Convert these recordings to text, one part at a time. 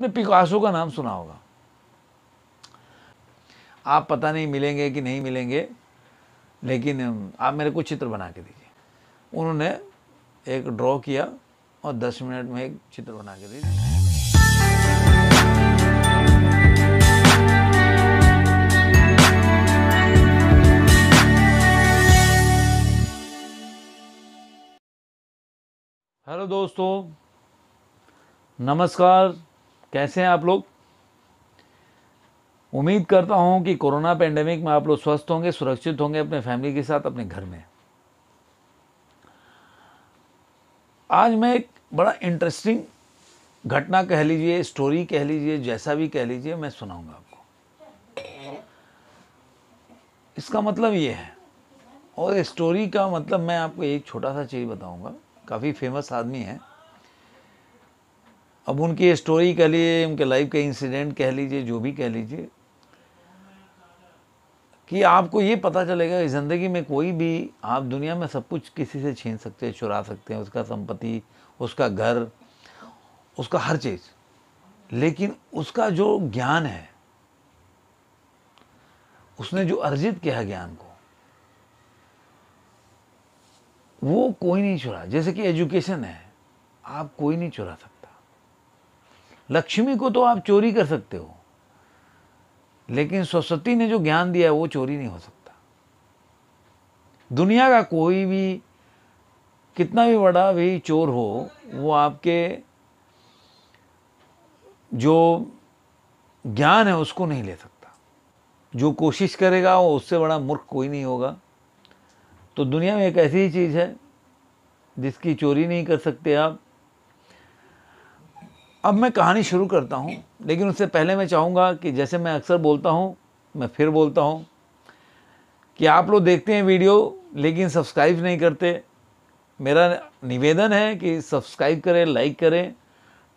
आपने पिकासो का नाम सुना होगा आप पता नहीं मिलेंगे कि नहीं मिलेंगे लेकिन आप मेरे को चित्र बना के दीजिए उन्होंने एक ड्रॉ किया और 10 मिनट में एक चित्र बना के दीजिए हेलो दोस्तों नमस्कार कैसे हैं आप लोग उम्मीद करता हूं कि कोरोना पेंडेमिक में आप लोग स्वस्थ होंगे सुरक्षित होंगे अपने फैमिली के साथ अपने घर में आज मैं एक बड़ा इंटरेस्टिंग घटना कह लीजिए स्टोरी कह लीजिए जैसा भी कह लीजिए मैं सुनाऊंगा आपको इसका मतलब ये है और स्टोरी का मतलब मैं आपको एक छोटा सा चीज़ बताऊंगा काफ़ी फेमस आदमी है अब उनकी स्टोरी कह लीजिए उनके लाइफ के इंसिडेंट कह लीजिए जो भी कह लीजिए कि आपको ये पता चलेगा कि ज़िंदगी में कोई भी आप दुनिया में सब कुछ किसी से छीन सकते हैं चुरा सकते हैं उसका संपत्ति उसका घर उसका हर चीज़ लेकिन उसका जो ज्ञान है उसने जो अर्जित किया ज्ञान को वो कोई नहीं चुरा जैसे कि एजुकेशन है आप कोई नहीं चुरा सकते लक्ष्मी को तो आप चोरी कर सकते हो लेकिन सरस्वती ने जो ज्ञान दिया है वो चोरी नहीं हो सकता दुनिया का कोई भी कितना भी बड़ा भी चोर हो वो आपके जो ज्ञान है उसको नहीं ले सकता जो कोशिश करेगा वो उससे बड़ा मूर्ख कोई नहीं होगा तो दुनिया में एक ऐसी ही चीज़ है जिसकी चोरी नहीं कर सकते आप अब मैं कहानी शुरू करता हूँ लेकिन उससे पहले मैं चाहूँगा कि जैसे मैं अक्सर बोलता हूँ मैं फिर बोलता हूँ कि आप लोग देखते हैं वीडियो लेकिन सब्सक्राइब नहीं करते मेरा निवेदन है कि सब्सक्राइब करें लाइक करें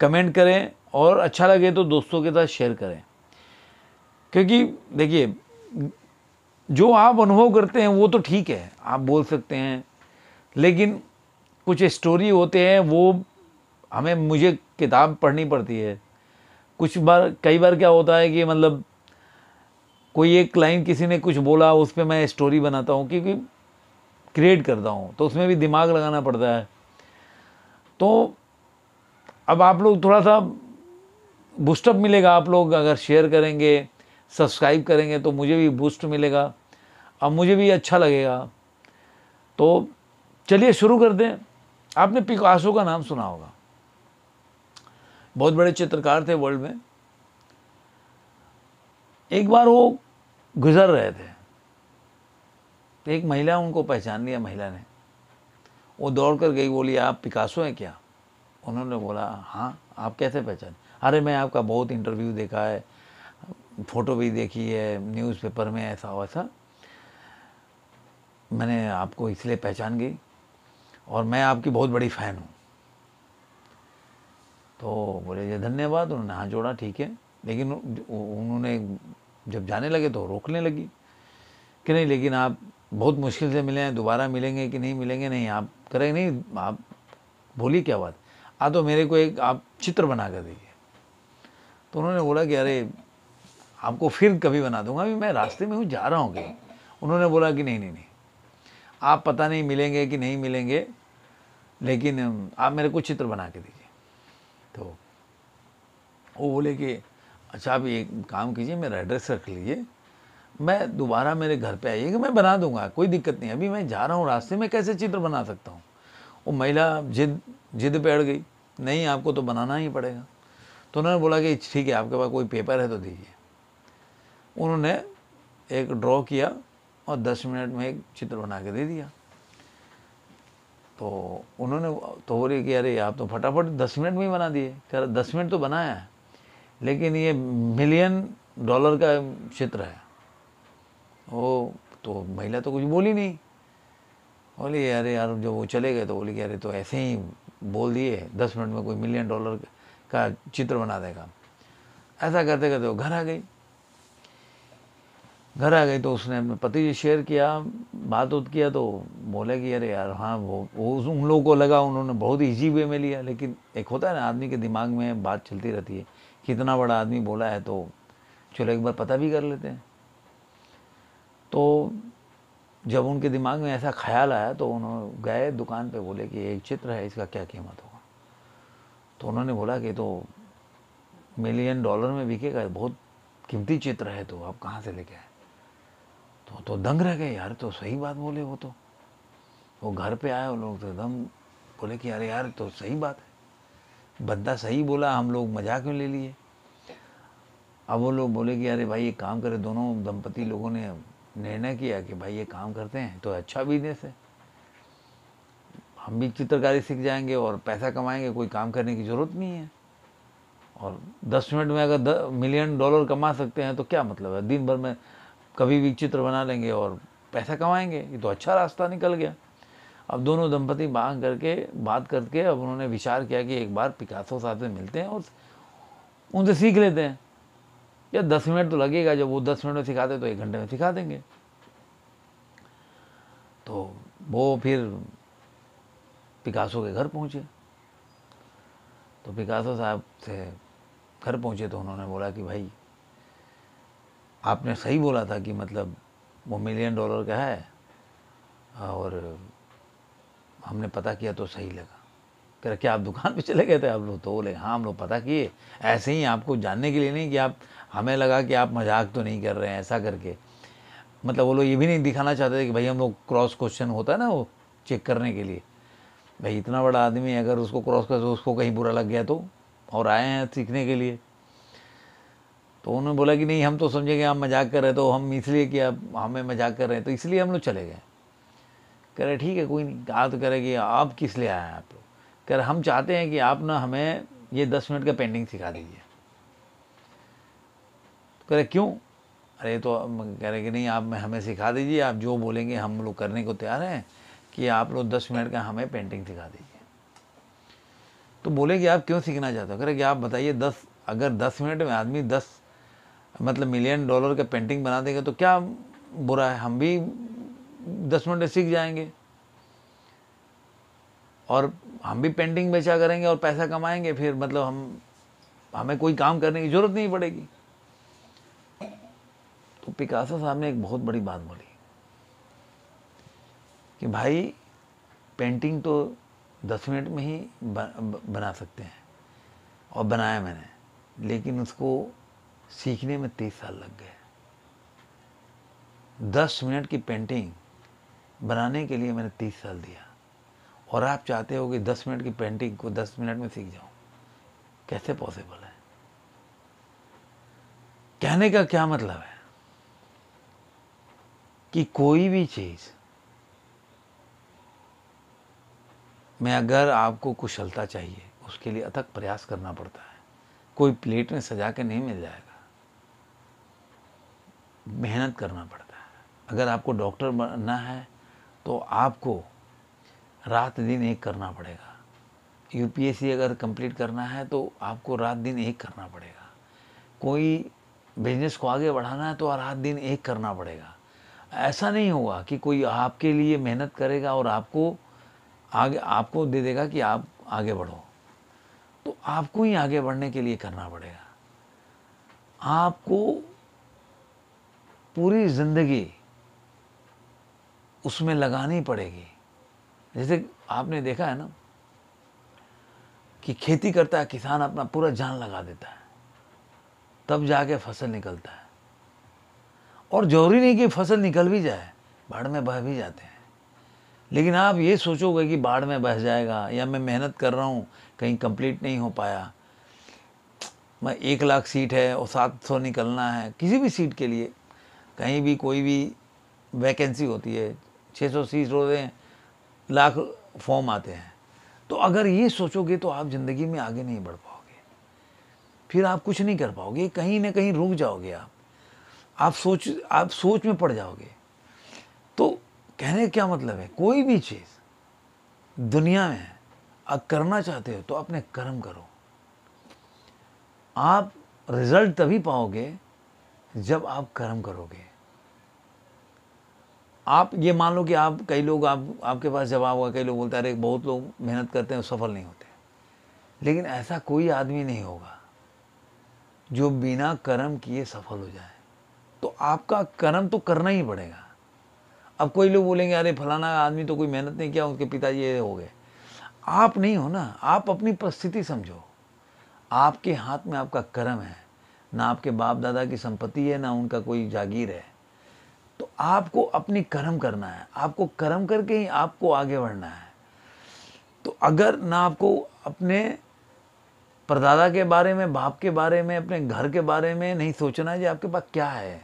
कमेंट करें और अच्छा लगे तो दोस्तों के साथ शेयर करें क्योंकि देखिए जो आप अनुभव करते हैं वो तो ठीक है आप बोल सकते हैं लेकिन कुछ स्टोरी होते हैं वो हमें मुझे किताब पढ़नी पड़ती है कुछ बार कई बार क्या होता है कि मतलब कोई एक लाइन किसी ने कुछ बोला उस पर मैं स्टोरी बनाता हूँ क्योंकि क्रिएट करता हूँ तो उसमें भी दिमाग लगाना पड़ता है तो अब आप लोग थोड़ा सा बूस्टअप मिलेगा आप लोग अगर शेयर करेंगे सब्सक्राइब करेंगे तो मुझे भी बूस्ट मिलेगा अब मुझे भी अच्छा लगेगा तो चलिए शुरू कर दें आपने पिकासो का नाम सुना होगा बहुत बड़े चित्रकार थे वर्ल्ड में एक बार वो गुजर रहे थे तो एक महिला उनको पहचान लिया महिला ने वो दौड़ कर गई बोली आप पिकासो हैं क्या उन्होंने बोला हाँ आप कैसे पहचान अरे मैं आपका बहुत इंटरव्यू देखा है फ़ोटो भी देखी है न्यूज़पेपर में ऐसा वैसा मैंने आपको इसलिए पहचान गई और मैं आपकी बहुत बड़ी फ़ैन हूँ तो बोले ये धन्यवाद उन्होंने हाथ जोड़ा ठीक है लेकिन उन्होंने जब जाने लगे तो रोकने लगी कि नहीं लेकिन आप बहुत मुश्किल से मिले हैं दोबारा मिलेंगे कि नहीं मिलेंगे नहीं आप करेंगे नहीं आप बोली क्या बात आ तो मेरे को एक आप चित्र बना कर दीजिए तो उन्होंने बोला कि अरे आपको फिर कभी बना दूंगा अभी मैं रास्ते में हूँ जा रहा हूँ कहीं उन्होंने बोला कि नहीं नहीं नहीं आप पता नहीं मिलेंगे कि नहीं मिलेंगे लेकिन आप मेरे को चित्र बना के दीजिए तो वो बोले कि अच्छा आप एक काम कीजिए मेरा एड्रेस रख लीजिए मैं दोबारा मेरे घर पे कि मैं बना दूंगा कोई दिक्कत नहीं अभी मैं जा रहा हूँ रास्ते में कैसे चित्र बना सकता हूँ वो महिला जिद जिद पे अड़ गई नहीं आपको तो बनाना ही पड़ेगा तो उन्होंने बोला कि ठीक है आपके पास कोई पेपर है तो दीजिए उन्होंने एक ड्रॉ किया और दस मिनट में एक चित्र बना के दे दिया तो उन्होंने तो बोली कि अरे आप तो फटाफट दस मिनट में ही बना दिए कह दस मिनट तो बनाया है लेकिन ये मिलियन डॉलर का क्षेत्र है वो तो महिला तो कुछ बोली नहीं बोली अरे यार जब वो चले गए तो बोली कि अरे तो ऐसे ही बोल दिए दस मिनट में कोई मिलियन डॉलर का चित्र बना देगा ऐसा करते करते वो घर आ गई घर आ गई तो उसने अपने पति से शेयर किया बात उत किया तो बोले कि अरे यार हाँ वो वो उन लोगों को लगा उन्होंने बहुत ईजी वे में लिया लेकिन एक होता है ना आदमी के दिमाग में बात चलती रहती है कितना बड़ा आदमी बोला है तो चलो एक बार पता भी कर लेते हैं तो जब उनके दिमाग में ऐसा ख्याल आया तो उन्होंने गए दुकान पे बोले कि एक चित्र है इसका क्या कीमत होगा तो उन्होंने बोला कि तो मिलियन डॉलर में बिकेगा बहुत कीमती चित्र है तो आप कहाँ से लेके आए तो तो दंग रह गए यार तो सही बात बोले वो तो वो घर पे आए वो लोग तो दम बोले कि यार यार तो सही बात है बंदा सही बोला हम लोग मजाक में ले लिए अब वो लोग बोले कि अरे भाई ये काम करे दोनों दंपति लोगों ने निर्णय किया कि भाई ये काम करते हैं तो अच्छा बिजनेस है हम भी चित्रकारी सीख जाएंगे और पैसा कमाएंगे कोई काम करने की ज़रूरत नहीं है और दस मिनट में अगर मिलियन डॉलर कमा सकते हैं तो क्या मतलब है दिन भर में कभी भी चित्र बना लेंगे और पैसा कमाएंगे ये तो अच्छा रास्ता निकल गया अब दोनों दंपति मांग करके बात करके अब उन्होंने विचार किया कि एक बार पिकासो साहब से मिलते हैं और उनसे सीख लेते हैं या दस मिनट तो लगेगा जब वो दस मिनट में सिखाते तो एक घंटे में सिखा देंगे तो वो फिर पिकासो के घर पहुंचे तो पिकासो साहब से घर पहुँचे तो उन्होंने बोला कि भाई आपने सही बोला था कि मतलब वो मिलियन डॉलर का है और हमने पता किया तो सही लगा कह क्या आप दुकान पे चले गए थे आप लोग तो बोले हाँ हम लोग पता किए ऐसे ही आपको जानने के लिए नहीं कि आप हमें लगा कि आप मजाक तो नहीं कर रहे हैं ऐसा करके मतलब वो लोग ये भी नहीं दिखाना चाहते थे कि भाई हम लोग क्रॉस क्वेश्चन होता है ना वो चेक करने के लिए भाई इतना बड़ा आदमी अगर उसको क्रॉस कर उसको कहीं बुरा लग गया तो और आए हैं सीखने के लिए तो उन्होंने बोला कि नहीं हम तो समझेंगे आप मजाक कर रहे तो हम इसलिए कि आप हमें मजाक कर रहे हैं तो इसलिए हम लोग चले गए कह रहे ठीक है कोई नहीं कहा तो कह रहे कि आप किस लिए आए हैं आप लोग कह रहे हम चाहते हैं कि आप ना हमें ये दस मिनट का पेंटिंग सिखा दीजिए तो कह रहे क्यों अरे तो कह रहे कि नहीं आप हमें सिखा दीजिए आप जो बोलेंगे हम लोग करने को तैयार हैं कि आप लोग दस मिनट का हमें पेंटिंग सिखा दीजिए तो बोले कि आप क्यों सीखना चाहते हो कह रहे कि आप बताइए दस अगर दस मिनट में आदमी दस मतलब मिलियन डॉलर का पेंटिंग बना देंगे तो क्या बुरा है हम भी दस मिनट सीख जाएंगे और हम भी पेंटिंग बेचा करेंगे और पैसा कमाएंगे फिर मतलब हम हमें कोई काम करने की ज़रूरत नहीं पड़ेगी तो पिकासा साहब ने एक बहुत बड़ी बात बोली कि भाई पेंटिंग तो दस मिनट में ही बना सकते हैं और बनाया मैंने लेकिन उसको सीखने में तीस साल लग गए दस मिनट की पेंटिंग बनाने के लिए मैंने तीस साल दिया और आप चाहते हो कि दस मिनट की पेंटिंग को दस मिनट में सीख जाऊं कैसे पॉसिबल है कहने का क्या मतलब है कि कोई भी चीज में अगर आपको कुशलता चाहिए उसके लिए अथक प्रयास करना पड़ता है कोई प्लेट में सजा के नहीं मिल जाएगा मेहनत करना पड़ता है अगर आपको डॉक्टर बनना है तो आपको रात दिन एक करना पड़ेगा यूपीएससी अगर कंप्लीट करना है तो आपको रात दिन एक करना पड़ेगा कोई बिजनेस को आगे बढ़ाना है तो रात दिन एक करना पड़ेगा ऐसा नहीं होगा कि कोई आपके लिए मेहनत करेगा और आपको आगे आपको दे देगा कि आप आगे बढ़ो तो आपको ही आगे बढ़ने के लिए करना पड़ेगा आपको पूरी ज़िंदगी उसमें लगानी पड़ेगी जैसे आपने देखा है ना कि खेती करता है किसान अपना पूरा जान लगा देता है तब जाके फसल निकलता है और जरूरी नहीं कि फसल निकल भी जाए बाढ़ में बह भी जाते हैं लेकिन आप ये सोचोगे कि बाढ़ में बह जाएगा या मैं मेहनत कर रहा हूँ कहीं कंप्लीट नहीं हो पाया मैं एक लाख सीट है और सात सौ निकलना है किसी भी सीट के लिए कहीं भी कोई भी वैकेंसी होती है छः सौ सीट लाख फॉर्म आते हैं तो अगर ये सोचोगे तो आप ज़िंदगी में आगे नहीं बढ़ पाओगे फिर आप कुछ नहीं कर पाओगे कहीं ना कहीं रुक जाओगे आप आप सोच आप सोच में पड़ जाओगे तो कहने का क्या मतलब है कोई भी चीज़ दुनिया में आप करना चाहते हो तो अपने कर्म करो आप रिजल्ट तभी पाओगे जब आप कर्म करोगे आप ये मान लो कि आप कई लोग आप आपके पास जवाब होगा कई लोग बोलते हैं अरे बहुत लोग मेहनत करते हैं सफल नहीं होते लेकिन ऐसा कोई आदमी नहीं होगा जो बिना कर्म किए सफल हो जाए तो आपका कर्म तो करना ही पड़ेगा अब कोई लोग बोलेंगे अरे फलाना आदमी तो कोई मेहनत नहीं किया उनके पिता ये हो गए आप नहीं हो ना आप अपनी परिस्थिति समझो आपके हाथ में आपका कर्म है ना आपके बाप दादा की संपत्ति है ना उनका कोई जागीर है तो आपको अपनी कर्म करना है आपको कर्म करके ही आपको आगे बढ़ना है तो अगर ना आपको अपने परदादा के बारे में बाप के बारे में अपने घर के बारे में नहीं सोचना है आपके पास क्या है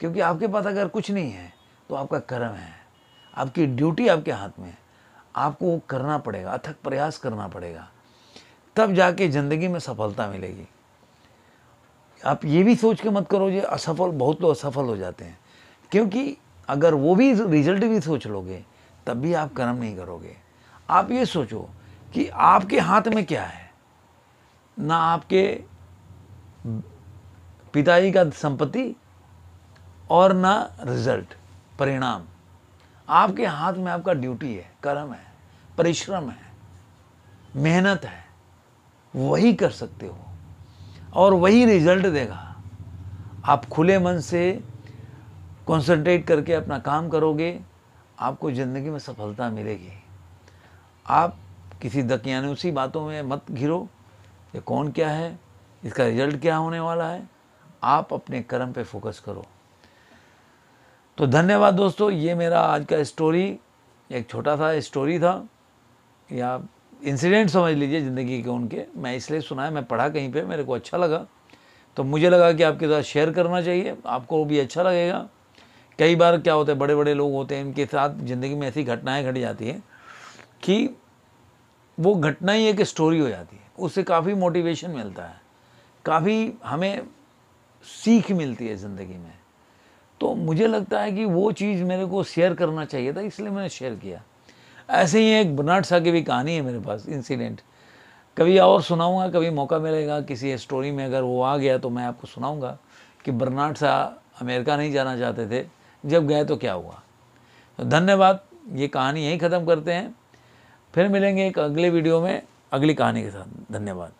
क्योंकि आपके पास अगर कुछ नहीं है तो आपका कर्म है आपकी ड्यूटी आपके हाथ में है आपको वो करना पड़ेगा अथक प्रयास करना पड़ेगा तब जाके ज़िंदगी में सफलता मिलेगी आप ये भी सोच के मत करो जी असफल बहुत लोग असफल हो जाते हैं क्योंकि अगर वो भी रिजल्ट भी सोच लोगे तब भी आप कर्म नहीं करोगे आप ये सोचो कि आपके हाथ में क्या है ना आपके पिताजी का संपत्ति और ना रिजल्ट परिणाम आपके हाथ में आपका ड्यूटी है कर्म है परिश्रम है मेहनत है वही कर सकते हो और वही रिजल्ट देगा आप खुले मन से कंसंट्रेट करके अपना काम करोगे आपको ज़िंदगी में सफलता मिलेगी आप किसी दकियानूसी बातों में मत घिरो ये कौन क्या है इसका रिजल्ट क्या होने वाला है आप अपने कर्म पे फोकस करो तो धन्यवाद दोस्तों ये मेरा आज का स्टोरी एक छोटा सा स्टोरी था या इंसिडेंट समझ लीजिए ज़िंदगी के उनके मैं इसलिए सुनाया मैं पढ़ा कहीं पे मेरे को अच्छा लगा तो मुझे लगा कि आपके साथ शेयर करना चाहिए आपको भी अच्छा लगेगा कई बार क्या होता है बड़े बड़े लोग होते हैं इनके साथ ज़िंदगी में ऐसी घटनाएं घट जाती हैं कि वो घटना ही एक स्टोरी हो जाती है उससे काफ़ी मोटिवेशन मिलता है काफ़ी हमें सीख मिलती है ज़िंदगी में तो मुझे लगता है कि वो चीज़ मेरे को शेयर करना चाहिए था इसलिए मैंने शेयर किया ऐसे ही एक बनाट सा की भी कहानी है मेरे पास इंसिडेंट कभी और सुनाऊंगा कभी मौका मिलेगा किसी स्टोरी में अगर वो आ गया तो मैं आपको सुनाऊंगा कि बर्नाड शाह अमेरिका नहीं जाना चाहते थे जब गए तो क्या हुआ तो धन्यवाद ये कहानी यहीं ख़त्म करते हैं फिर मिलेंगे एक अगले वीडियो में अगली कहानी के साथ धन्यवाद